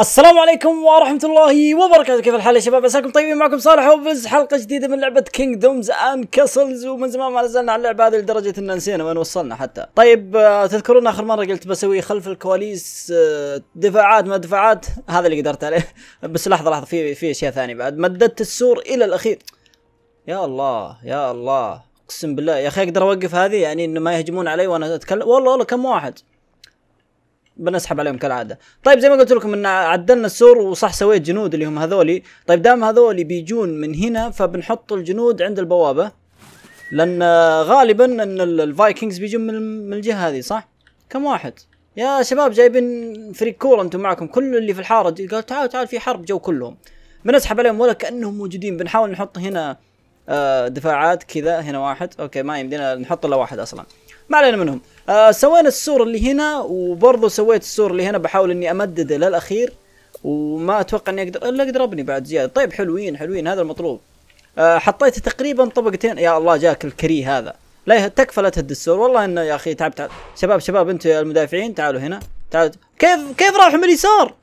السلام عليكم ورحمة الله وبركاته كيف الحال يا شباب عساكم طيبين معكم صالح وفز حلقة جديدة من لعبة كينج دومز ان كاسلز ومن زمان ما نزلنا على اللعبة هذه لدرجة ان نسينا وين وصلنا حتى طيب آه، تذكرون اخر مرة قلت بسوي خلف الكواليس آه، دفاعات ما دفاعات هذا اللي قدرت عليه بس لحظة لحظة في في اشياء ثانية بعد مددت السور الى الاخير يا الله يا الله اقسم بالله يا اخي اقدر اوقف هذه يعني انه ما يهجمون علي وانا اتكلم والله والله كم واحد بنسحب عليهم كالعاده طيب زي ما قلت لكم ان عدلنا السور وصح سويت جنود اللي هم هذولي طيب دام هذولي بيجون من هنا فبنحط الجنود عند البوابه لان غالبا ان الفايكنجز بيجون من الجهه هذه صح كم واحد يا شباب جايبين فريق كوره انتم معكم كل اللي في الحاره قال تعال تعال في حرب جو كلهم بنسحب عليهم ولا كانهم موجودين بنحاول نحط هنا آه، دفاعات كذا هنا واحد اوكي ما يمدينا نحط الا واحد اصلا ما علينا منهم آه سوينا السور اللي هنا وبرضه سويت السور اللي هنا بحاول اني امدده للاخير وما اتوقع اني اقدر الا اقدر ابني بعد زياده طيب حلوين حلوين هذا المطلوب آه حطيت تقريبا طبقتين يا الله جاك الكري هذا لا تكفى لا تهد السور والله انه يا اخي تعبت تعب. شباب شباب انتم يا المدافعين تعالوا هنا تعالوا كيف كيف راحوا من اليسار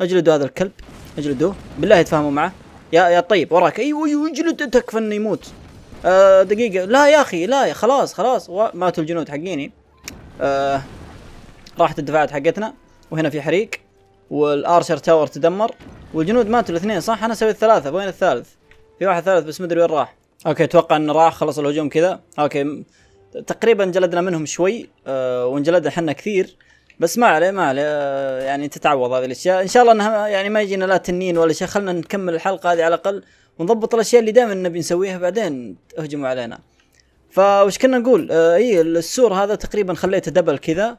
اجلدوا هذا الكلب اجلدوه بالله يتفاهموا معه يا يا طيب وراك ايوه ايوه اجلد تكفى انه يموت آه دقيقه لا يا اخي لا يا خلاص خلاص ماتوا الجنود حقيني آه راحت الدفاعات حقتنا وهنا في حريق والارشر تاور تدمر والجنود ماتوا الاثنين صح انا سويت ثلاثه وين الثالث في واحد ثالث بس مدري وين راح اوكي اتوقع انه راح خلص الهجوم كذا اوكي تقريبا جلدنا منهم شوي آه وانجلدنا حنا كثير بس ما عليه ما عليه آه، يعني تتعوض هذه الاشياء ان شاء الله انها يعني ما يجينا لا تنين ولا شيء خلنا نكمل الحلقه هذه على الاقل ونضبط الاشياء اللي دائما نبي نسويها بعدين اهجموا علينا فوش كنا نقول آه اي السور هذا تقريبا خليته دبل كذا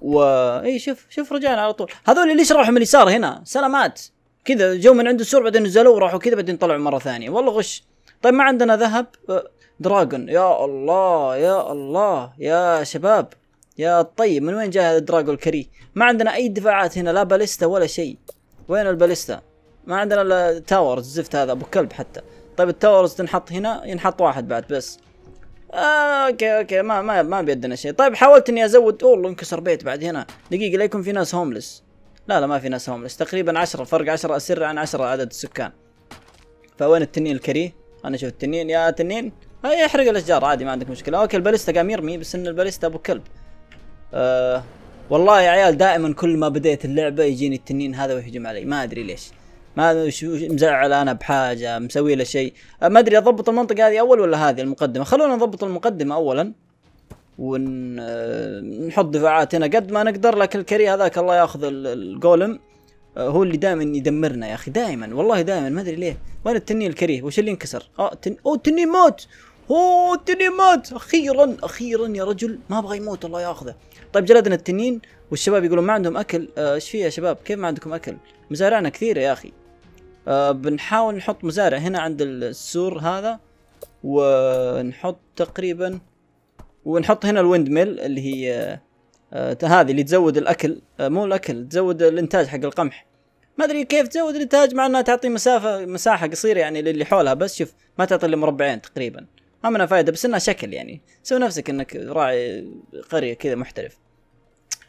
و اي شوف شوف رجعنا على طول هذول ليش راحوا من اليسار هنا سلامات كذا جو من عند السور بعدين نزلوا وراحوا كذا بعدين طلعوا مره ثانيه والله غش طيب ما عندنا ذهب آه، دراجون يا الله يا الله يا شباب يا طيب من وين جاء دراجو الكري ما عندنا اي دفاعات هنا لا باليستا ولا شيء وين الباليستا ما عندنا الا تاورز الزفت هذا ابو كلب حتى طيب التاورز تنحط هنا ينحط واحد بعد بس آه اوكي اوكي ما ما ما بيدنا شيء طيب حاولت اني ازود والله انكسر بيت بعد هنا دقيقه لا يكون في ناس هوملس لا لا ما في ناس هوملس تقريبا 10 فرق 10 اسر عن 10 عدد السكان فوين التنين الكريه انا اشوف التنين يا تنين اي آه، احرق الاشجار عادي ما عندك مشكله اوكي الباليستا قام يرمي بس ان الباليستا ابو كلب آه، والله يا عيال دائما كل ما بديت اللعبه يجيني التنين هذا ويهجم علي ما ادري ليش ما ادري شو مزعل انا بحاجه مسوي له شيء آه، ما ادري اضبط المنطقه هذه اول ولا هذه المقدمه خلونا نضبط المقدمه اولا ونحط آه، دفاعات هنا قد ما نقدر لكن الكريه هذاك الله ياخذ الجولم هو اللي دائما يدمرنا يا اخي دائما والله دائما ما ادري ليه وين التنين الكريه وش اللي انكسر اه تن... اوه التنين موت اوه التنين مات اخيرا اخيرا يا رجل ما ابغى يموت الله ياخذه طيب جلدنا التنين والشباب يقولون ما عندهم اكل آه، ايش آه في يا شباب كيف ما عندكم اكل مزارعنا كثيره يا اخي آه بنحاول نحط مزارع هنا عند السور هذا ونحط تقريبا ونحط هنا الويند ميل اللي هي آه،, آه هذه اللي تزود الاكل آه مو الاكل تزود الانتاج حق القمح ما ادري كيف تزود الانتاج مع انها تعطي مسافه مساحه قصيره يعني للي حولها بس شوف ما تعطي الا مربعين تقريبا ما منها فائده بس انها شكل يعني سوي نفسك انك راعي قريه كذا محترف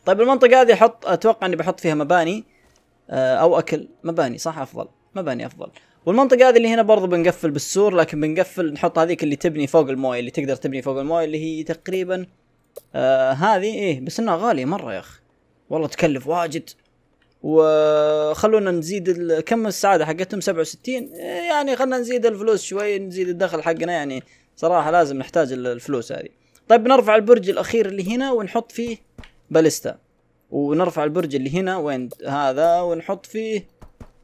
طيب المنطقه هذه احط اتوقع اني بحط فيها مباني آه، او اكل مباني صح افضل مباني افضل والمنطقة هذه اللي هنا برضو بنقفل بالسور لكن بنقفل نحط هذيك اللي تبني فوق المويه اللي تقدر تبني فوق المويه اللي هي تقريبا آه هذه ايه بس انها غالية مرة يا اخي والله تكلف واجد وخلونا نزيد كم السعادة حقتهم 67 يعني خلنا نزيد الفلوس شوي نزيد الدخل حقنا يعني صراحه لازم نحتاج الفلوس هذه طيب نرفع البرج الاخير اللي هنا ونحط فيه باليستا ونرفع البرج اللي هنا وين هذا ونحط فيه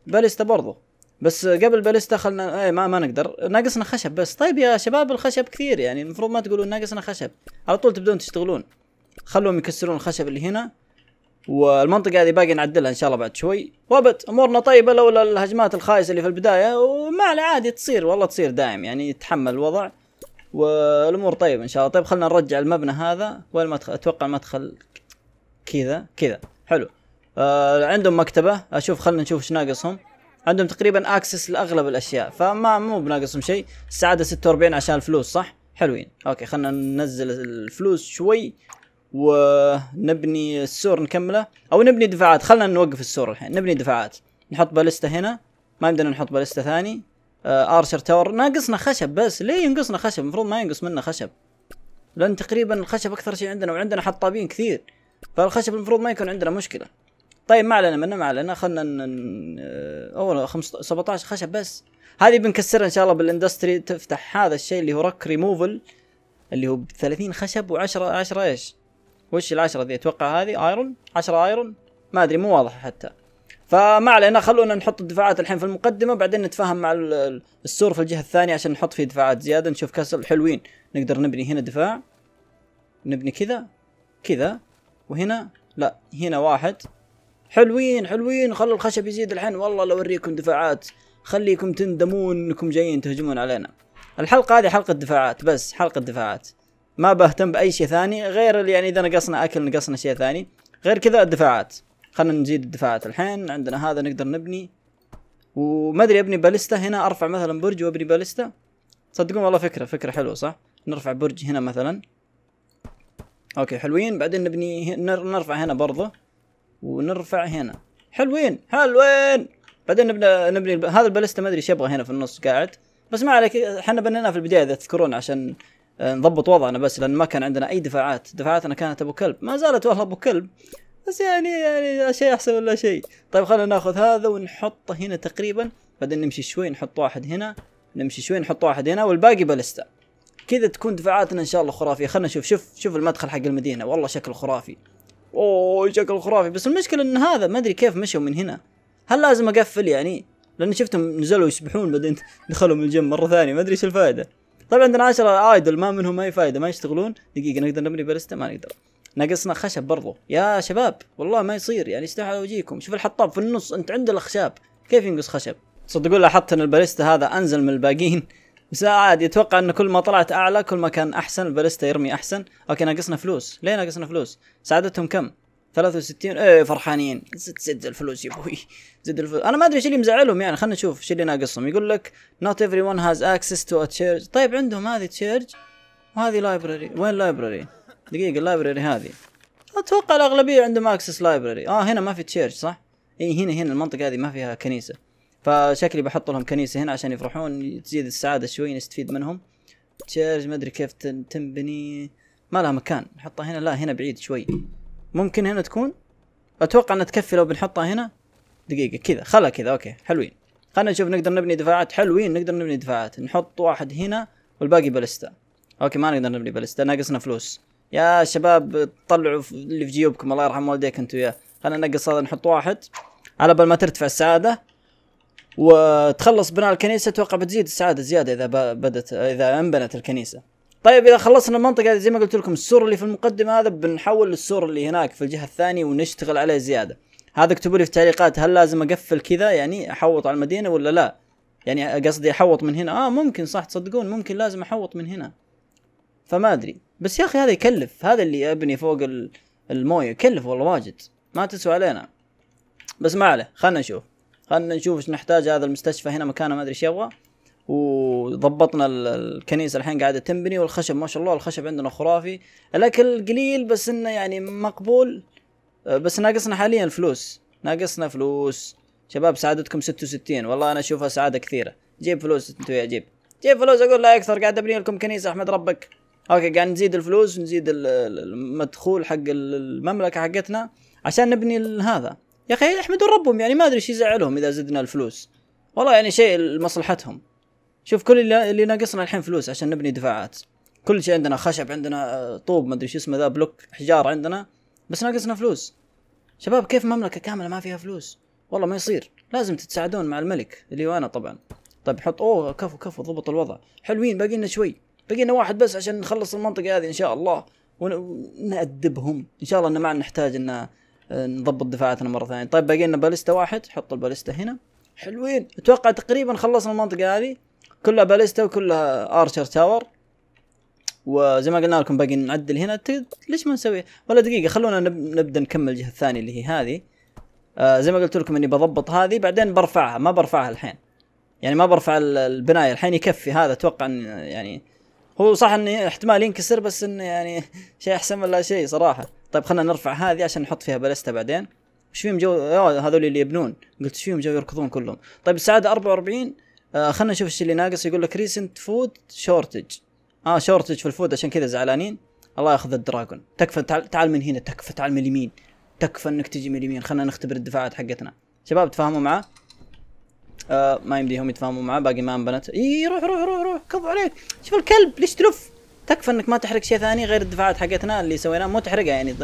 باليستا برضه بس قبل باليستا خلنا ايه ما ما نقدر ناقصنا خشب بس طيب يا شباب الخشب كثير يعني المفروض ما تقولون ناقصنا خشب على طول تبدون تشتغلون خلوهم يكسرون الخشب اللي هنا والمنطقه هذه باقي نعدلها ان شاء الله بعد شوي وبت امورنا طيبه لولا الهجمات الخايسه اللي في البدايه وما عادي تصير والله تصير دائم يعني يتحمل الوضع والامور طيبه ان شاء الله طيب خلينا نرجع المبنى هذا وين المدخل اتوقع المدخل كذا كذا حلو آه عندهم مكتبه اشوف خلينا نشوف ايش ناقصهم عندهم تقريبا اكسس لاغلب الاشياء فما مو بناقصهم شيء السعاده 46 عشان الفلوس صح حلوين اوكي خلينا ننزل الفلوس شوي ونبني السور نكمله او نبني دفاعات خلينا نوقف السور الحين نبني دفاعات نحط باليستا هنا ما يمدينا نحط باليستا ثاني ارشر آه، تاور ناقصنا خشب بس ليه ينقصنا خشب المفروض ما ينقص منا خشب لان تقريبا الخشب اكثر شيء عندنا وعندنا حطابين كثير فالخشب المفروض ما يكون عندنا مشكله طيب ما علينا منه ما علينا خلنا ن... آه، اول 17 خشب بس هذه بنكسرها ان شاء الله بالاندستري تفتح هذا الشيء اللي هو رك ريموفل اللي هو ب 30 خشب و10 10 ايش؟ وش العشرة ذي اتوقع هذه ايرون 10 ايرون ما ادري مو واضح حتى فما علينا خلونا نحط الدفاعات الحين في المقدمه بعدين نتفاهم مع السور في الجهه الثانيه عشان نحط فيه دفاعات زياده نشوف كسل حلوين نقدر نبني هنا دفاع نبني كذا كذا وهنا لا هنا واحد حلوين حلوين خلوا الخشب يزيد الحين والله لو اوريكم دفاعات خليكم تندمون انكم جايين تهجمون علينا الحلقه هذه حلقه دفاعات بس حلقه دفاعات ما بهتم باي شيء ثاني غير يعني اذا نقصنا اكل نقصنا شيء ثاني غير كذا الدفاعات خلنا نزيد الدفاعات الحين عندنا هذا نقدر نبني وما ادري ابني باليستا هنا ارفع مثلا برج وابني باليستا صدقون والله فكره فكره حلوه صح نرفع برج هنا مثلا اوكي حلوين بعدين نبني نرفع هنا برضه ونرفع هنا حلوين حلوين بعدين نبنى نبني الب... هذا الباليستا ما ادري ايش يبغى هنا في النص قاعد بس ما عليك احنا بنيناه في البدايه اذا تذكرون عشان آه، نضبط وضعنا بس لان ما كان عندنا اي دفاعات دفاعاتنا كانت ابو كلب ما زالت والله ابو كلب بس يعني يعني شيء احسن ولا شيء طيب خلينا ناخذ هذا ونحطه هنا تقريبا بعدين نمشي شوي نحط واحد هنا نمشي شوي نحط واحد هنا والباقي بالستا كذا تكون دفاعاتنا ان شاء الله خرافيه خلينا نشوف شوف شوف المدخل حق المدينه والله شكل خرافي اوه شكل خرافي بس المشكله ان هذا ما ادري كيف مشوا من هنا هل لازم اقفل يعني لان شفتهم نزلوا يسبحون بعدين دخلوا من الجيم مره ثانيه ما ادري ايش الفائده طبعا عندنا 10 ايدل ما منهم اي فائده ما يشتغلون دقيقه نقدر نبني بالستا ما نقدر ناقصنا خشب برضو يا شباب والله ما يصير يعني استحى على وجيكم شوف الحطاب في النص انت عند الاخشاب كيف ينقص خشب صدقوا لاحظت ان الباريستا هذا انزل من الباقيين بس عادي يتوقع ان كل ما طلعت اعلى كل ما كان احسن الباريستا يرمي احسن اوكي ناقصنا فلوس ليه ناقصنا فلوس سعادتهم كم 63 ايه فرحانين زد زد الفلوس يا ابوي زد الفلوس انا ما ادري ايش اللي مزعلهم يعني خلينا نشوف ايش اللي ناقصهم يقول لك نوت ايفري ون هاز اكسس تو ا تشيرج طيب عندهم هذه تشيرج وهذه لايبرري وين لايبرري دقيقة اللايبرري هذه اتوقع الاغلبية عندهم اكسس لايبرري اه هنا ما في تشيرش صح؟ اي هنا هنا المنطقة هذه ما فيها كنيسة فشكلي بحط لهم كنيسة هنا عشان يفرحون تزيد السعادة شوي نستفيد منهم تشيرج ما ادري كيف تنبني ما لها مكان نحطها هنا لا هنا بعيد شوي ممكن هنا تكون اتوقع انها تكفي لو بنحطها هنا دقيقة كذا خلا كذا اوكي حلوين خلينا نشوف نقدر نبني دفاعات حلوين نقدر نبني دفاعات نحط واحد هنا والباقي بلستا اوكي ما نقدر نبني بلستا ناقصنا فلوس يا شباب طلعوا اللي في جيوبكم الله يرحم والديك انتم يا خلينا ننقص هذا نحط واحد على بال ما ترتفع السعاده وتخلص بناء الكنيسه اتوقع بتزيد السعاده زياده اذا بدت اذا انبنت الكنيسه طيب اذا خلصنا المنطقه زي ما قلت لكم السور اللي في المقدمه هذا بنحول للسور اللي هناك في الجهه الثانيه ونشتغل عليه زياده هذا اكتبوا لي في التعليقات هل لازم اقفل كذا يعني احوط على المدينه ولا لا يعني قصدي احوط من هنا اه ممكن صح تصدقون ممكن لازم احوط من هنا فما ادري بس يا اخي هذا يكلف هذا اللي ابني فوق المويه يكلف والله واجد ما تسوى علينا بس ما عليه خلنا نشوف خلنا نشوف ايش نحتاج هذا المستشفى هنا مكانه ما ادري ايش يبغى وضبطنا الكنيسه الحين قاعده تنبني والخشب ما شاء الله الخشب عندنا خرافي الاكل قليل بس انه يعني مقبول أه، بس ناقصنا حاليا فلوس ناقصنا فلوس شباب سعادتكم 66 والله انا اشوفها سعاده كثيره جيب فلوس انت يا جيب جيب فلوس اقول لا اكثر قاعد ابني لكم كنيسه احمد ربك اوكي قاعد نزيد الفلوس نزيد المدخول حق المملكه حقتنا عشان نبني هذا يا اخي يحمدون ربهم يعني ما ادري ايش يزعلهم اذا زدنا الفلوس والله يعني شيء لمصلحتهم شوف كل اللي, اللي ناقصنا الحين فلوس عشان نبني دفاعات كل شيء عندنا خشب عندنا طوب ما ادري ايش اسمه ذا بلوك حجار عندنا بس ناقصنا فلوس شباب كيف مملكه كامله ما فيها فلوس والله ما يصير لازم تتساعدون مع الملك اللي وانا طبعا طيب حط اوه كفو كفو ضبط الوضع حلوين باقي لنا شوي بقينا واحد بس عشان نخلص المنطقه هذه ان شاء الله ونأدبهم ان شاء الله ان ما نحتاج ان آه، نضبط دفاعاتنا مره ثانيه طيب باقي لنا باليستا واحد حط الباليستا هنا حلوين اتوقع تقريبا خلصنا المنطقه هذه كلها باليستا وكلها ارشر تاور وزي ما قلنا لكم باقي نعدل هنا ليش ما نسوي ولا دقيقه خلونا نبدا نكمل الجهه الثانيه اللي هي هذه آه زي ما قلت لكم اني بضبط هذه بعدين برفعها ما برفعها الحين يعني ما برفع البنايه الحين يكفي هذا اتوقع يعني هو صح انه احتمال ينكسر بس انه يعني شيء احسن من لا شيء صراحه طيب خلينا نرفع هذه عشان نحط فيها بلسته بعدين ايش فيهم جو آه، هذول اللي يبنون قلت ايش فيهم جو يركضون كلهم طيب السعاده 44 آه خلينا نشوف ايش اللي ناقص يقول لك ريسنت فود شورتج اه شورتج في الفود عشان كذا زعلانين الله ياخذ الدراجون تكفى تعال, تعال من هنا تكفى تعال من اليمين تكفى انك تجي من اليمين خلينا نختبر الدفاعات حقتنا شباب تفاهموا معاه آه ما يمديهم يتفاهموا معاه باقي ما انبنت اي روح روح روح روح كفو عليك شوف الكلب ليش تلف تكفى انك ما تحرق شيء ثاني غير الدفاعات حقتنا اللي سويناها مو تحرقها يعني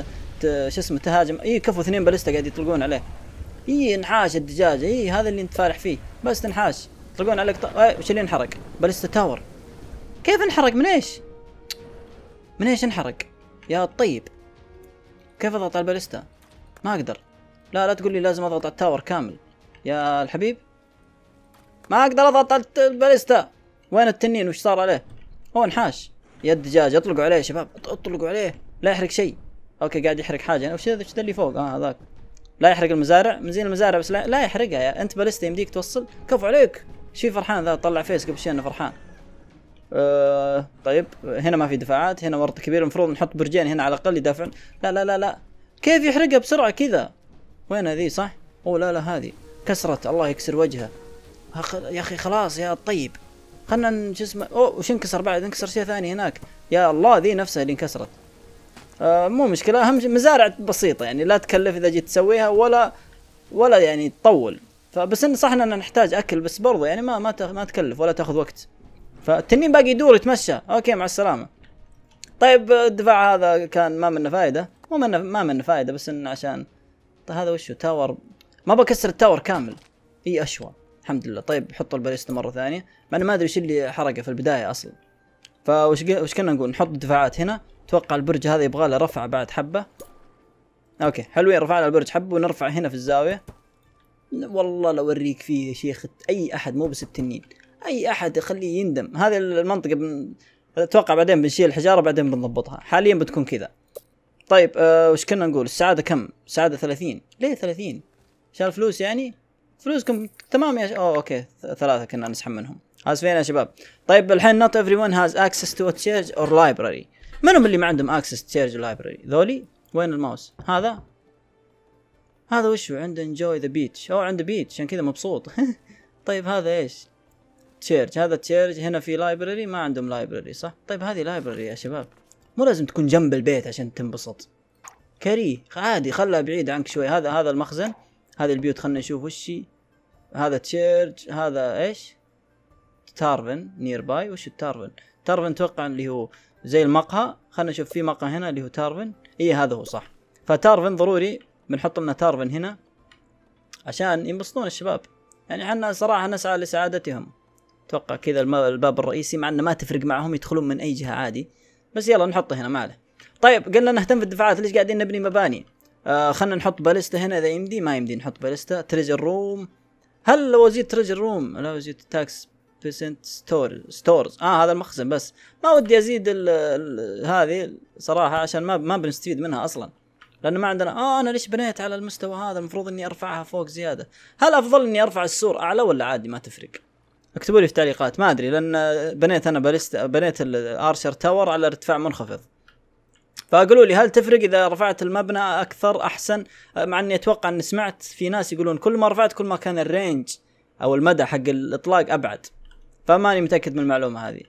شو اسمه تهاجم اي كفو اثنين باليستا قاعد يطلقون عليه اي انحاش الدجاج اي هذا اللي انت فارح فيه بس تنحاش يطلقون عليك ط... وش اللي انحرق باليستا تاور كيف انحرق من ايش؟ من ايش انحرق؟ يا الطيب كيف اضغط على الباليستا؟ ما اقدر لا لا تقول لي لازم اضغط على التاور كامل يا الحبيب ما اقدر اضغط الباليستا وين التنين وش صار عليه هو انحاش يا الدجاج اطلقوا عليه يا شباب اطلقوا عليه لا يحرق شيء اوكي قاعد يحرق حاجه وش ذا اللي فوق اه هذاك لا يحرق المزارع زين المزارع بس لا, لا يحرقها يا انت باليستا يمديك توصل كفو عليك شي فرحان ذا طلع فيس قبل شيء انه فرحان أه طيب هنا ما في دفاعات هنا ورطه كبيره المفروض نحط برجين هنا على الاقل يدافعون لا لا لا لا كيف يحرقها بسرعه كذا وين هذه صح اوه لا لا هذه كسرت الله يكسر وجهه يا اخي خلاص يا الطيب خلنا شو اسمه اوه وش انكسر بعد انكسر شيء ثاني هناك يا الله ذي نفسها اللي انكسرت آه مو مشكله اهم مزارع بسيطه يعني لا تكلف اذا جيت تسويها ولا ولا يعني تطول فبس ان صح اننا نحتاج اكل بس برضه يعني ما ما ما تكلف ولا تاخذ وقت فالتنين باقي يدور يتمشى اوكي مع السلامه طيب الدفاع هذا كان ما منه فائده مو منه ما منه فائده بس انه عشان طيب هذا وشو تاور ما بكسر التاور كامل اي اشوى الحمد لله طيب حطوا الباريستا مره ثانيه مع انا ما ادري ايش اللي حرقه في البدايه اصلا فوش وش كنا نقول نحط دفاعات هنا اتوقع البرج هذا يبغى له رفع بعد حبه اوكي حلوين رفعنا البرج حبه ونرفع هنا في الزاويه والله لو اوريك فيه يا شيخ اي احد مو بس التنين اي احد يخليه يندم هذه المنطقه بن... اتوقع بعدين بنشيل الحجاره بعدين بنضبطها حاليا بتكون كذا طيب أه وش كنا نقول السعاده كم السعاده 30 ليه 30 عشان الفلوس يعني فلوسكم تمام يا ش... أوه اوكي ثلاثه كنا نسحب منهم اسفين يا شباب طيب الحين نوت افري ون هاز اكسس تو تشيرج اور لايبرري منهم اللي ما عندهم اكسس تشيرج لايبرري ذولي وين الماوس هذا هذا وشو عنده انجوي ذا بيتش او عنده بيتش عشان كذا مبسوط طيب هذا ايش تشيرج هذا تشيرج هنا في لايبرري ما عندهم لايبرري صح طيب هذه لايبرري يا شباب مو لازم تكون جنب البيت عشان تنبسط كري عادي خلها بعيد عنك شوي هذا هذا المخزن هذه البيوت خلنا نشوف وش هذا تشيرج هذا ايش تارفن نير باي وش التارفن تارفن توقع اللي هو زي المقهى خلنا نشوف في مقهى هنا اللي هو تارفن اي هذا هو صح فتارفن ضروري بنحط لنا تارفن هنا عشان ينبسطون الشباب يعني احنا صراحه نسعى لسعادتهم اتوقع كذا الباب الرئيسي مع انه ما تفرق معهم يدخلون من اي جهه عادي بس يلا نحطه هنا ما عليه طيب قلنا نهتم بالدفاعات ليش قاعدين نبني مباني آه خلينا نحط باليستا هنا اذا يمدي ما يمدي نحط باليستا تريجر روم هل لو ازيد تريجر روم لو ازيد تاكس بيسنت ستور ستورز اه هذا المخزن بس ما ودي ازيد ال الـ هذه صراحه عشان ما ما بنستفيد منها اصلا لانه ما عندنا اه انا ليش بنيت على المستوى هذا المفروض اني ارفعها فوق زياده هل افضل اني ارفع السور اعلى ولا عادي ما تفرق اكتبوا لي في التعليقات ما ادري لان بنيت انا بنيت الارشر تاور على ارتفاع منخفض فقالوا لي هل تفرق اذا رفعت المبنى اكثر احسن آه، مع اني اتوقع اني سمعت في ناس يقولون كل ما رفعت كل ما كان الرينج او المدى حق الاطلاق ابعد فماني متاكد من المعلومه هذه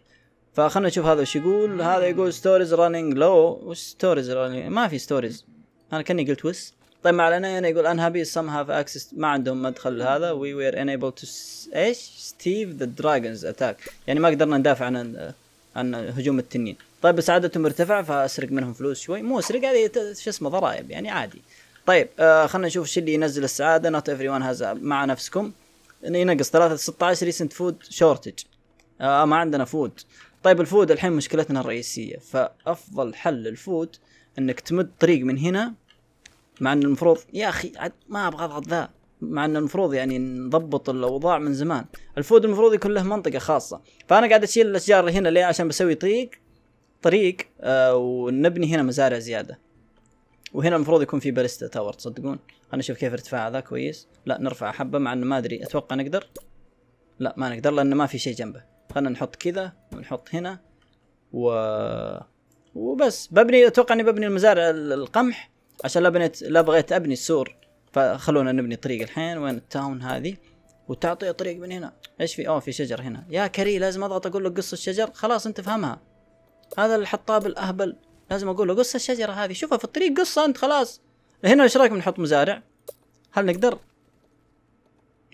فخلنا نشوف هذا وش يقول هذا يقول ستوريز رانينج لو وش ستوريز رانينج ما في ستوريز انا كاني قلت وس طيب مع انا يقول ان هابي سم هاف اكسس ما عندهم مدخل هذا وي وير انيبل تو ايش ستيف ذا دراجونز اتاك يعني ما قدرنا ندافع عن عن هجوم التنين طيب بس عددهم مرتفع فاسرق منهم فلوس شوي مو اسرق هذه شو اسمه ضرائب يعني عادي طيب آه خلينا نشوف ايش اللي ينزل السعاده نوت ايفري ون هذا مع نفسكم ينقص 3 16 ريسنت فود شورتج آه ما عندنا فود طيب الفود الحين مشكلتنا الرئيسيه فافضل حل للفود انك تمد طريق من هنا مع ان المفروض يا اخي ما ابغى اضغط ذا مع ان المفروض يعني نضبط الاوضاع من زمان الفود المفروض يكون له منطقه خاصه فانا قاعد اشيل الاشجار اللي هنا ليه عشان بسوي طريق طريق آه، ونبني هنا مزارع زياده وهنا المفروض يكون في باليستا تاور تصدقون خلنا نشوف كيف ارتفاع ذا كويس لا نرفع حبه مع انه ما ادري اتوقع نقدر لا ما نقدر لانه ما في شيء جنبه خلينا نحط كذا ونحط هنا و وبس ببني اتوقع اني ببني المزارع القمح عشان لا بنيت لا بغيت ابني السور فخلونا نبني طريق الحين وين التاون هذه وتعطيه طريق من هنا ايش في اوه في شجر هنا يا كري لازم اضغط اقول له قص الشجر خلاص انت فهمها هذا الحطاب الاهبل لازم اقول له قص الشجره هذه شوفها في الطريق قصه انت خلاص هنا ايش رايك بنحط مزارع هل نقدر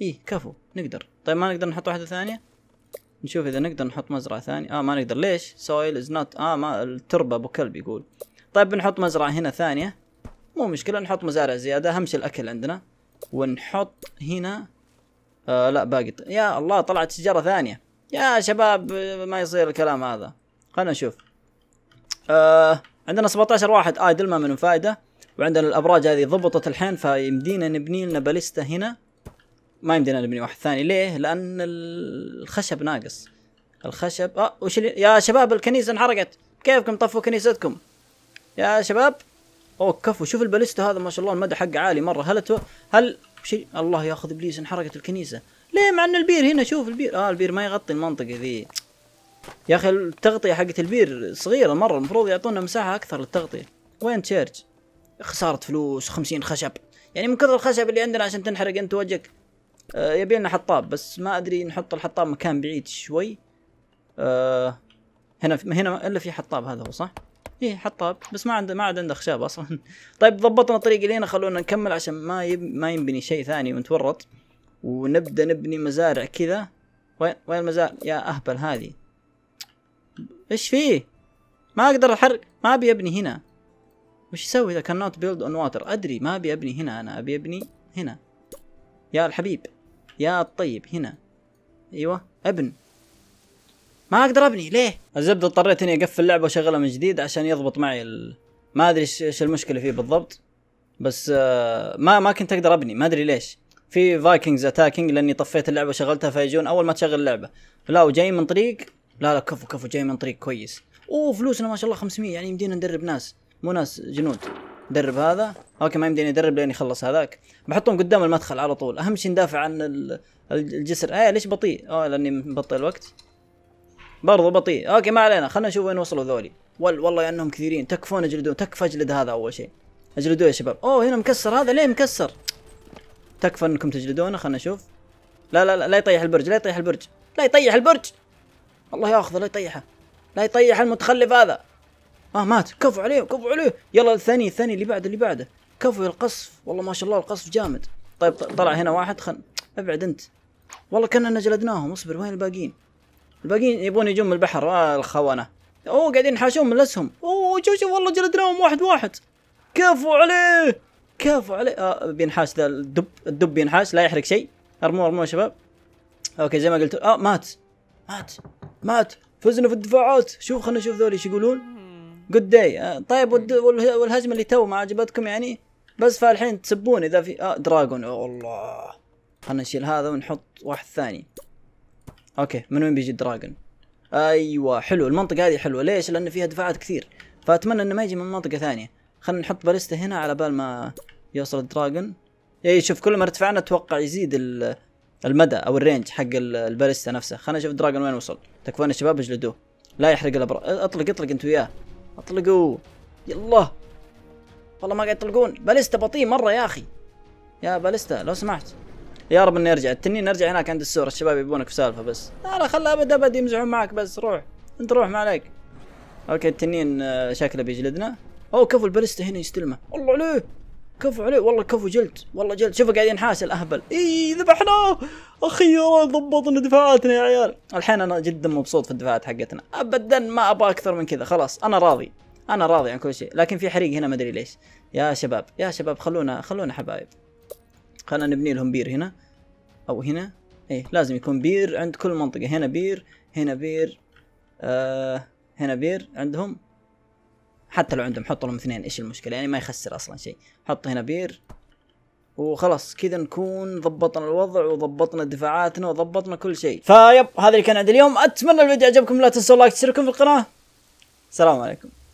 ايه كفو نقدر طيب ما نقدر نحط واحده ثانيه نشوف اذا نقدر نحط مزرعه ثانيه اه ما نقدر ليش سويل از نوت اه ما التربه ابو كلب يقول طيب بنحط مزرعه هنا ثانيه مو مشكله نحط مزارع زياده اهم شيء الاكل عندنا ونحط هنا آه لا باقي يا الله طلعت شجره ثانيه يا شباب ما يصير الكلام هذا خلنا نشوف آه عندنا 17 واحد ايدل آه، ما من فائده وعندنا الابراج هذه ضبطت الحين فيمدينا نبني لنا باليستا هنا ما يمدينا نبني واحد ثاني ليه؟ لان الخشب ناقص الخشب اه وش يا شباب الكنيسه انحرقت كيفكم طفوا كنيستكم يا شباب اوه كفو شوف الباليستا هذا ما شاء الله المدى حقه عالي مره هل تو... هل شي... الله ياخذ ابليس انحرقت الكنيسه ليه مع ان البير هنا شوف البير اه البير ما يغطي المنطقه ذي يا اخي التغطيه حقت البير صغيره مره المفروض يعطونا مساحه اكثر للتغطيه وين تشيرج خساره فلوس خمسين خشب يعني من كثر الخشب اللي عندنا عشان تنحرق انت وجهك آه يبي لنا حطاب بس ما ادري نحط الحطاب مكان بعيد شوي آه هنا في هنا الا في حطاب هذا هو صح؟ ايه حطاب بس ما عنده ما عاد عنده خشاب اصلا طيب ضبطنا طريق لينا خلونا نكمل عشان ما يب... ما ينبني شيء ثاني ونتورط ونبدا نبني مزارع كذا وين وين المزارع يا اهبل هذه ايش فيه ما اقدر احرك ما ابي ابني هنا وش اسوي اذا كان نوت بيلد اون واتر ادري ما ابي ابني هنا انا ابي ابني هنا يا الحبيب يا الطيب هنا ايوه ابن ما اقدر ابني ليه الزبدة اضطريت اني اقفل اللعبة واشغلها من جديد عشان يضبط معي ال... ما ادري ايش المشكلة فيه بالضبط بس آه، ما ما كنت اقدر ابني ما ادري ليش في فايكنجز اتاكينج لاني طفيت اللعبة وشغلتها فيجون اول ما تشغل اللعبة لا وجايين من طريق لا لا كفو كفو جاي من طريق كويس اوه فلوسنا ما شاء الله 500 يعني يمدينا ندرب ناس مو ناس جنود درب هذا اوكي ما يمديني ادرب لين يخلص هذاك بحطهم قدام المدخل على طول اهم شيء ندافع عن الجسر ايه ليش بطيء اه لاني مبطئ الوقت برضو بطيء اوكي ما علينا خلينا نشوف وين وصلوا ذولي وال والله انهم كثيرين تكفون اجلدون تكفى اجلد هذا اول شيء اجلدوه يا شباب اوه هنا مكسر هذا ليه مكسر تكفى انكم تجلدونه خلينا نشوف لا لا لا لا يطيح البرج لا يطيح البرج لا يطيح البرج الله ياخذه لا يطيحه لا يطيح المتخلف هذا اه مات كفو عليه كفو عليه يلا الثاني الثاني اللي بعده اللي بعده كفو القصف والله ما شاء الله القصف جامد طيب طلع هنا واحد خل ابعد انت والله كاننا جلدناهم اصبر وين الباقيين الباقيين يبون يجون من البحر آه الخونه اوه قاعدين ينحاشون من الاسهم اوه شوف شوف والله جلدناهم واحد واحد كفو عليه كفو عليه آه بينحاش ذا الدب الدب بينحاش لا يحرق شيء ارموه ارموه شباب اوكي زي ما قلت اه مات مات مات فزنا في الدفاعات شوف خلينا نشوف ذول ايش يقولون جود داي آه، طيب والهزمه اللي تو ما عجبتكم يعني بس فالحين تسبون اذا في آه دراجون يا الله خلينا نشيل هذا ونحط واحد ثاني اوكي من وين بيجي الدراجون ايوه حلو المنطقه هذه حلوه ليش لان فيها دفاعات كثير فاتمنى انه ما يجي من منطقه ثانيه خلينا نحط باليستا هنا على بال ما يوصل الدراجون اي شوف كل ما ارتفعنا اتوقع يزيد ال المدى او الرينج حق الباليستا نفسه خلينا نشوف دراجون وين وصل تكفون يا شباب اجلدوه لا يحرق الابراج اطلق اطلق انت وياه اطلقوا يلا والله ما قاعد يطلقون باليستا بطيء مره يا اخي يا باليستا لو سمحت يا رب انه يرجع التنين نرجع هناك عند السور الشباب يبونك في سالفه بس لا لا خله ابد ابد يمزحون معك بس روح انت روح ما عليك اوكي التنين آه، شكله بيجلدنا او كفو الباليستا هنا يستلمه الله عليه كفو عليه والله كفو جلد والله جلد شوفه قاعد ينحاس الاهبل اي ذبحناه اخيرا ضبطنا دفاعاتنا يا عيال الحين انا جدا مبسوط في الدفاعات حقتنا ابدا ما ابغى اكثر من كذا خلاص انا راضي انا راضي عن كل شيء لكن في حريق هنا ما ادري ليش يا شباب يا شباب خلونا خلونا حبايب خلنا نبني لهم بير هنا او هنا ايه لازم يكون بير عند كل منطقه هنا بير هنا بير آه هنا بير عندهم حتى لو عندهم حط لهم اثنين ايش المشكله يعني ما يخسر اصلا شيء حط هنا بير وخلاص كذا نكون ضبطنا الوضع وضبطنا دفاعاتنا وضبطنا كل شيء فيب هذا اللي كان عندي اليوم اتمنى الفيديو عجبكم لا تنسوا لايك تشتركوا في القناه السلام عليكم